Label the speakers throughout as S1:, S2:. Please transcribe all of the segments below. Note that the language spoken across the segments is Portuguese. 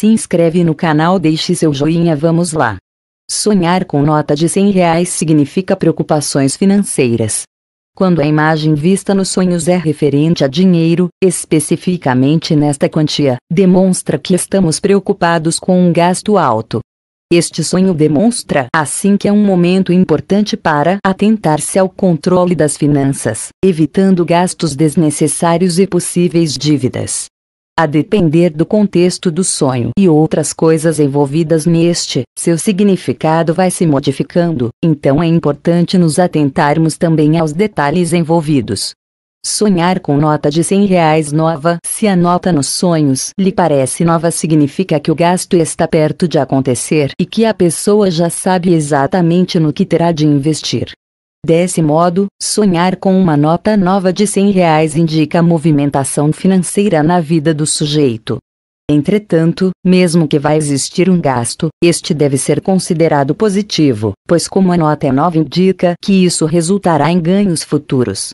S1: se inscreve no canal deixe seu joinha vamos lá. Sonhar com nota de 100 reais significa preocupações financeiras. Quando a imagem vista nos sonhos é referente a dinheiro, especificamente nesta quantia, demonstra que estamos preocupados com um gasto alto. Este sonho demonstra assim que é um momento importante para atentar-se ao controle das finanças, evitando gastos desnecessários e possíveis dívidas a depender do contexto do sonho e outras coisas envolvidas neste, seu significado vai se modificando, então é importante nos atentarmos também aos detalhes envolvidos. Sonhar com nota de 100 reais nova. Se a nota nos sonhos lhe parece nova, significa que o gasto está perto de acontecer e que a pessoa já sabe exatamente no que terá de investir. Desse modo, sonhar com uma nota nova de 100 reais indica movimentação financeira na vida do sujeito. Entretanto, mesmo que vá existir um gasto, este deve ser considerado positivo, pois como a nota é nova indica que isso resultará em ganhos futuros.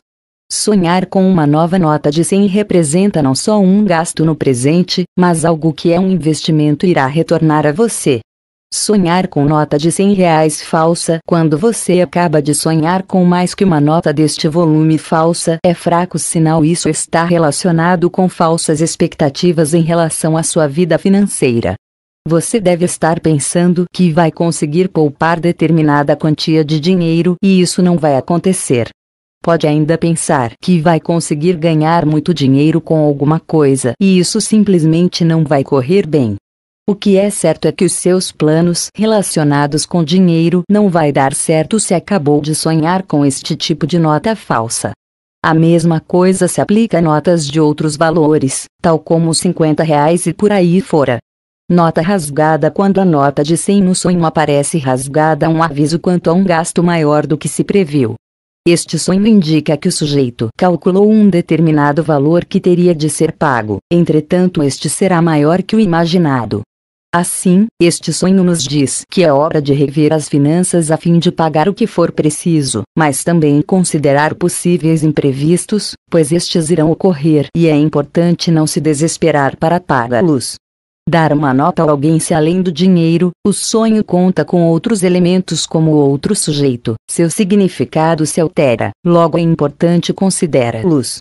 S1: Sonhar com uma nova nota de 100 representa não só um gasto no presente, mas algo que é um investimento irá retornar a você. Sonhar com nota de 100 reais falsa quando você acaba de sonhar com mais que uma nota deste volume falsa é fraco sinal isso está relacionado com falsas expectativas em relação à sua vida financeira. Você deve estar pensando que vai conseguir poupar determinada quantia de dinheiro e isso não vai acontecer. Pode ainda pensar que vai conseguir ganhar muito dinheiro com alguma coisa e isso simplesmente não vai correr bem. O que é certo é que os seus planos relacionados com dinheiro não vai dar certo se acabou de sonhar com este tipo de nota falsa. A mesma coisa se aplica a notas de outros valores, tal como 50 reais e por aí fora. Nota rasgada Quando a nota de 100 no sonho aparece rasgada um aviso quanto a um gasto maior do que se previu. Este sonho indica que o sujeito calculou um determinado valor que teria de ser pago, entretanto este será maior que o imaginado, Assim, este sonho nos diz que é hora de rever as finanças a fim de pagar o que for preciso, mas também considerar possíveis imprevistos, pois estes irão ocorrer e é importante não se desesperar para pagá-los. Dar uma nota a alguém se além do dinheiro, o sonho conta com outros elementos como outro sujeito, seu significado se altera, logo é importante considera-los.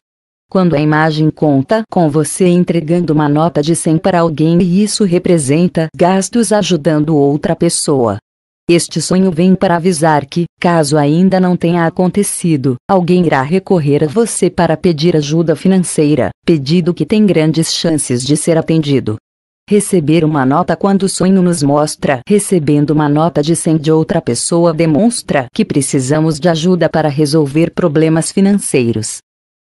S1: Quando a imagem conta com você entregando uma nota de 100 para alguém e isso representa gastos ajudando outra pessoa. Este sonho vem para avisar que, caso ainda não tenha acontecido, alguém irá recorrer a você para pedir ajuda financeira, pedido que tem grandes chances de ser atendido. Receber uma nota quando o sonho nos mostra recebendo uma nota de 100 de outra pessoa demonstra que precisamos de ajuda para resolver problemas financeiros.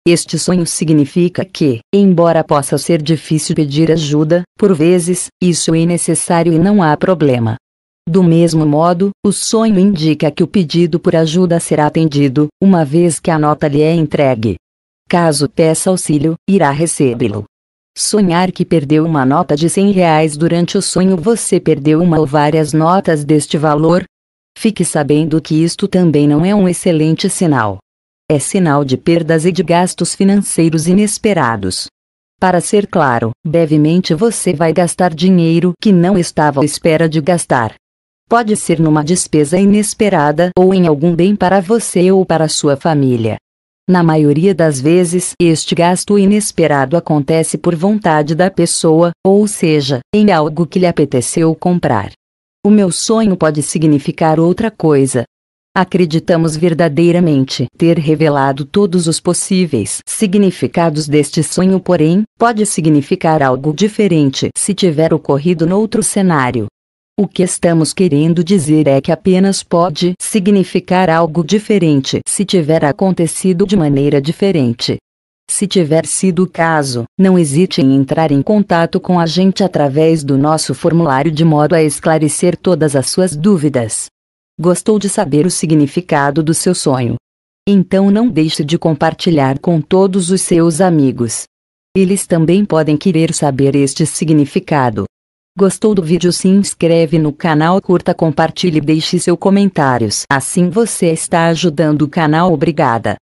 S1: Este sonho significa que, embora possa ser difícil pedir ajuda, por vezes, isso é necessário e não há problema. Do mesmo modo, o sonho indica que o pedido por ajuda será atendido, uma vez que a nota lhe é entregue. Caso peça auxílio, irá recebê-lo. Sonhar que perdeu uma nota de 100 reais durante o sonho você perdeu uma ou várias notas deste valor? Fique sabendo que isto também não é um excelente sinal é sinal de perdas e de gastos financeiros inesperados. Para ser claro, brevemente você vai gastar dinheiro que não estava à espera de gastar. Pode ser numa despesa inesperada ou em algum bem para você ou para sua família. Na maioria das vezes, este gasto inesperado acontece por vontade da pessoa, ou seja, em algo que lhe apeteceu comprar. O meu sonho pode significar outra coisa, Acreditamos verdadeiramente ter revelado todos os possíveis significados deste sonho, porém, pode significar algo diferente se tiver ocorrido noutro cenário. O que estamos querendo dizer é que apenas pode significar algo diferente se tiver acontecido de maneira diferente. Se tiver sido o caso, não hesite em entrar em contato com a gente através do nosso formulário de modo a esclarecer todas as suas dúvidas gostou de saber o significado do seu sonho. Então não deixe de compartilhar com todos os seus amigos. Eles também podem querer saber este significado. Gostou do vídeo? Se inscreve no canal, curta, compartilhe e deixe seu comentários. Assim você está ajudando o canal. Obrigada.